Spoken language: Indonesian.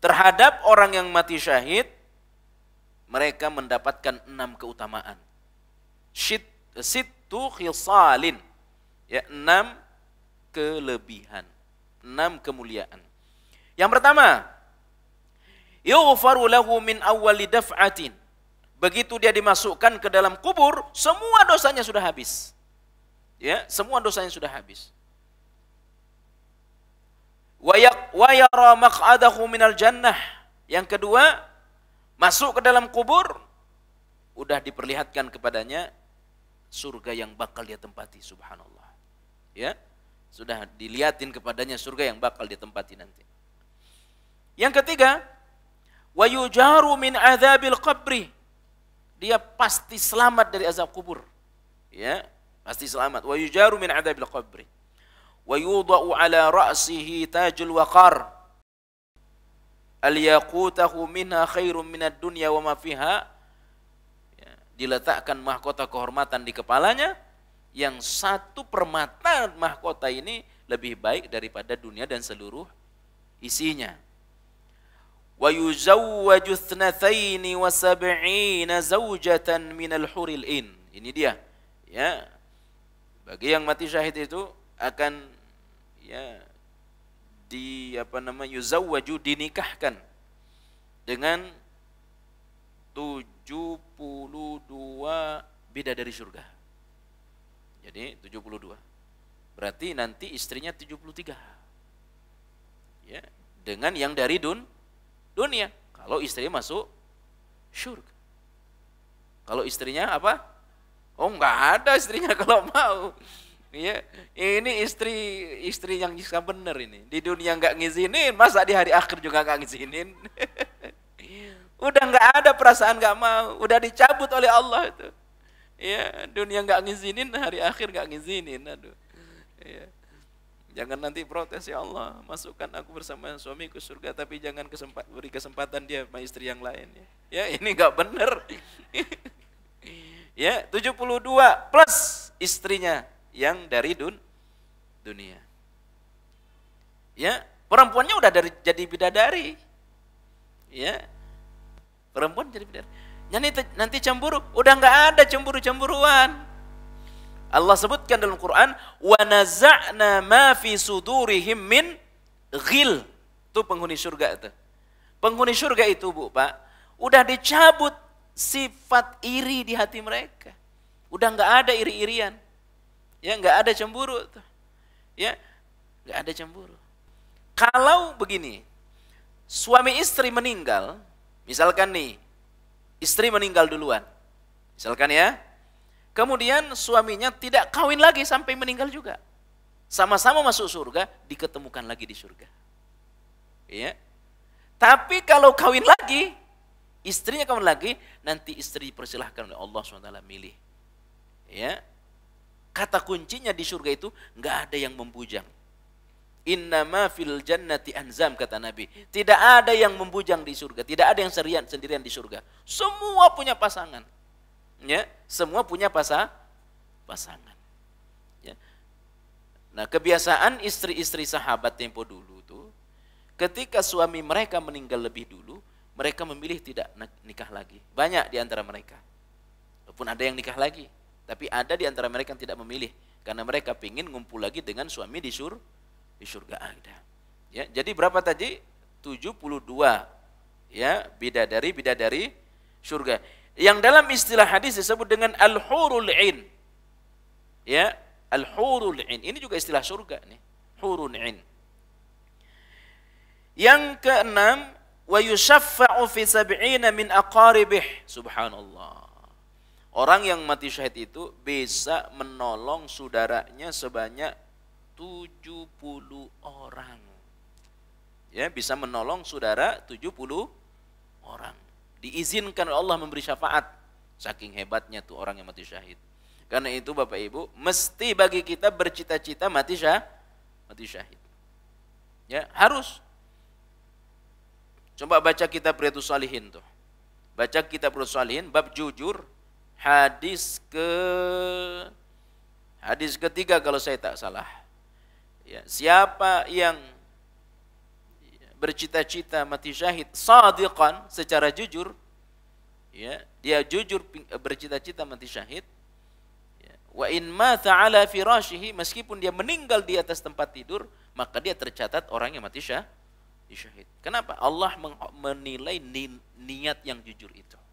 terhadap orang yang mati syahid, mereka mendapatkan enam keutamaan. situ khisalin. Ya, enam kelebihan. Enam kemuliaan. Yang pertama, yughfaru lahu min awwali daf'atin. Begitu dia dimasukkan ke dalam kubur, semua dosanya sudah habis. Ya, semua dosanya sudah habis. Ya- jannah. Yang kedua, masuk ke dalam kubur udah diperlihatkan kepadanya surga yang bakal dia tempati subhanallah. Ya. Sudah dilihatin kepadanya surga yang bakal dia tempati nanti. Yang ketiga, wayujaru min azabil qabri. Dia pasti selamat dari azab kubur. Ya, pasti selamat. Wayujaru min azabil qabri ويوضأ على رأسه تاج الوقار الياقوته منها خير من الدنيا وما فيها diletakkan mahkota kehormatan di kepalanya yang satu permata mahkota ini lebih baik daripada dunia dan seluruh isinya wa yuzawwaju thnathaini wa sab'ina zawjatan minal huril in ini dia ya bagi yang mati syahid itu akan ya di apa nama yuzawwaju dinikahkan dengan 72 beda dari surga. Jadi 72. Berarti nanti istrinya 73. Ya, dengan yang dari dun dunia. Kalau istrinya masuk surga. Kalau istrinya apa? Oh, enggak ada istrinya kalau mau. Iya, ini istri istri yang bisa bener ini. Di dunia nggak ngizinin, masa di hari akhir juga nggak ngizinin? udah nggak ada perasaan nggak mau, udah dicabut oleh Allah itu. Iya, dunia nggak ngizinin, hari akhir nggak ngizinin. Aduh. Ya. Jangan nanti protes ya Allah, masukkan aku bersama suamiku surga tapi jangan kesempat, beri kesempatan dia sama istri yang lain. Ya, ya ini nggak benar. ya, 72 plus istrinya yang dari dun dunia. Ya, perempuannya udah dari jadi bidadari. Ya. Perempuan jadi bidadari. Nanti nanti cemburu, udah nggak ada cemburu-cemburuan. Allah sebutkan dalam Quran, "Wa naza'na ma fi sudurihim min ghil." Itu penghuni surga itu. Penghuni surga itu, Bu, Pak, udah dicabut sifat iri di hati mereka. Udah nggak ada iri-irian. Ya nggak ada cemburu tuh. Ya nggak ada cemburu. Kalau begini, suami istri meninggal, misalkan nih, istri meninggal duluan, misalkan ya, kemudian suaminya tidak kawin lagi sampai meninggal juga, sama-sama masuk surga, diketemukan lagi di surga. Ya, tapi kalau kawin lagi, istrinya kawin lagi, nanti istri dipersilahkan oleh Allah SWT milih. Ya, Kata kuncinya di surga itu nggak ada yang membujang. Innama fil jannati anzam kata Nabi. Tidak ada yang membujang di surga, tidak ada yang serian sendirian di surga. Semua punya pasangan. Ya, semua punya pasa pasangan. Ya. Nah, kebiasaan istri-istri sahabat tempo dulu tuh ketika suami mereka meninggal lebih dulu, mereka memilih tidak nikah lagi. Banyak di antara mereka. Walaupun ada yang nikah lagi, tapi ada di antara mereka yang tidak memilih karena mereka ingin ngumpul lagi dengan suami di sur di surga ada. Gitu. Ya, jadi berapa tadi? 72 ya bidadari bidadari surga yang dalam istilah hadis disebut dengan al-hurul ain. Ya, al-hurul ain. Ini juga istilah surga nih, hurul ain. Yang keenam, wa yusaffa'u fi sab'ina min aqaribih. Subhanallah. Orang yang mati syahid itu bisa menolong saudaranya sebanyak 70 orang. Ya, bisa menolong saudara 70 orang. Diizinkan Allah memberi syafaat. Saking hebatnya tuh orang yang mati syahid. Karena itu Bapak Ibu, mesti bagi kita bercita-cita mati syah, mati syahid. Ya, harus. Coba baca kitab Riyadhus Salihin tuh. Baca kitab Riyadhus Salihin bab jujur hadis ke hadis ketiga kalau saya tak salah. Ya, siapa yang bercita-cita mati syahid sadiqan secara jujur ya dia jujur bercita-cita mati syahid ya, wa in mata ala firashihi meskipun dia meninggal di atas tempat tidur maka dia tercatat orang yang mati syahid kenapa Allah menilai ni niat yang jujur itu